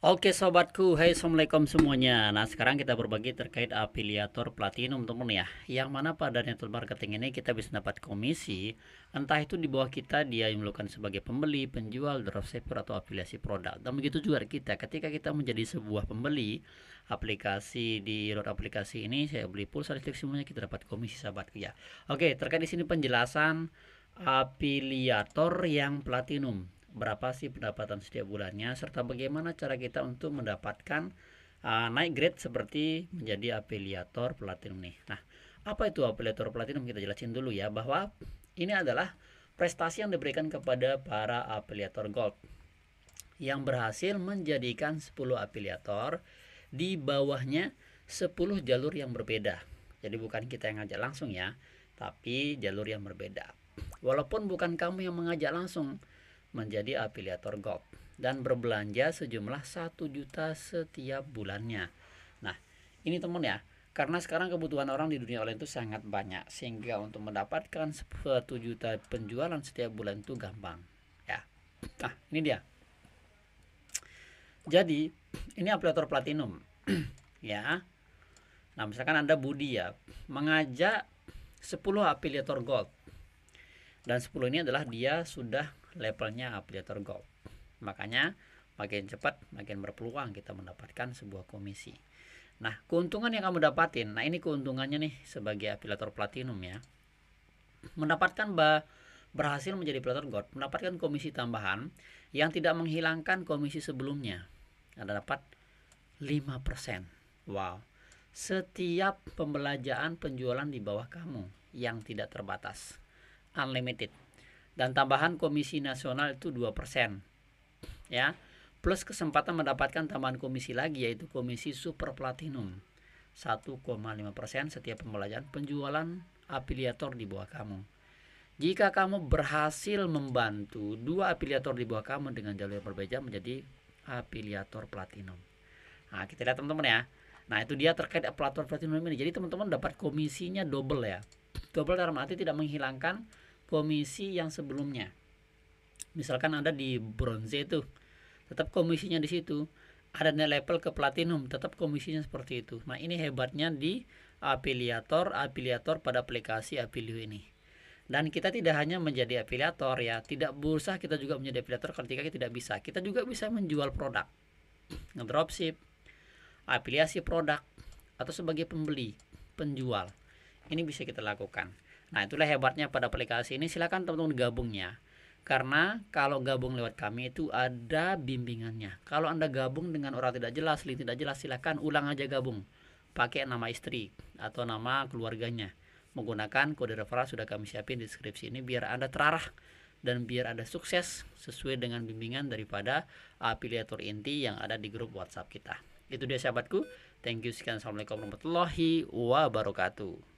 Oke sobatku, hai assalamualaikum semuanya Nah sekarang kita berbagi terkait afiliator platinum teman ya Yang mana pada network marketing ini kita bisa dapat komisi Entah itu di bawah kita dia yang melakukan sebagai pembeli, penjual, dropshipper atau afiliasi produk Dan begitu juga kita ketika kita menjadi sebuah pembeli Aplikasi di road aplikasi ini saya beli pulsa listrik semuanya kita dapat komisi sahabatku ya Oke terkait di sini penjelasan afiliator yang platinum berapa sih pendapatan setiap bulannya serta bagaimana cara kita untuk mendapatkan uh, naik grade seperti menjadi afiliator platinum nih. Nah, apa itu afiliator platinum kita jelasin dulu ya bahwa ini adalah prestasi yang diberikan kepada para afiliator gold yang berhasil menjadikan 10 afiliator di bawahnya 10 jalur yang berbeda. Jadi bukan kita yang ngajak langsung ya, tapi jalur yang berbeda. Walaupun bukan kamu yang mengajak langsung, menjadi afiliator GOP dan berbelanja sejumlah 1 juta setiap bulannya. Nah, ini teman ya, karena sekarang kebutuhan orang di dunia online itu sangat banyak sehingga untuk mendapatkan 1 juta penjualan setiap bulan itu gampang ya nah ini dia jadi ini afiliator platinum ya nah misalkan anda Budi ya mengajak 10 afiliator gold dan 10 ini adalah dia sudah levelnya afiliator gold makanya makin cepat makin berpeluang kita mendapatkan sebuah komisi nah keuntungan yang kamu dapatin nah ini keuntungannya nih sebagai afiliator platinum ya mendapatkan bah berhasil menjadi afiliator gold mendapatkan komisi tambahan yang tidak menghilangkan komisi sebelumnya anda dapat 5% wow setiap pembelajaran penjualan di bawah kamu yang tidak terbatas unlimited dan tambahan komisi nasional itu 2% ya plus kesempatan mendapatkan tambahan komisi lagi yaitu komisi super platinum 1,5% setiap pembelajaran penjualan afiliator di bawah kamu jika kamu berhasil membantu dua afiliator di bawah kamu dengan jalur yang berbeda menjadi afiliator platinum nah kita lihat teman-teman ya nah itu dia terkait platform platinum ini jadi teman-teman dapat komisinya double ya double dalam arti tidak menghilangkan komisi yang sebelumnya. Misalkan Anda di bronze itu, tetap komisinya di situ. Ada naik level ke platinum, tetap komisinya seperti itu. Nah, ini hebatnya di afiliator, afiliator pada aplikasi Apilio ini. Dan kita tidak hanya menjadi afiliator ya, tidak bursa kita juga menjadi afiliator ketika kita tidak bisa. Kita juga bisa menjual produk, ngedropship, afiliasi produk, atau sebagai pembeli, penjual. Ini bisa kita lakukan. Nah, itulah hebatnya pada aplikasi ini. silahkan teman-teman gabungnya. Karena kalau gabung lewat kami itu ada bimbingannya. Kalau Anda gabung dengan orang tidak jelas, link tidak jelas, silahkan ulang aja gabung. Pakai nama istri atau nama keluarganya. Menggunakan kode referral sudah kami siapin di deskripsi ini biar Anda terarah dan biar Anda sukses sesuai dengan bimbingan daripada afiliator inti yang ada di grup WhatsApp kita. Itu dia sahabatku. Thank you sekian. Assalamualaikum warahmatullahi wabarakatuh.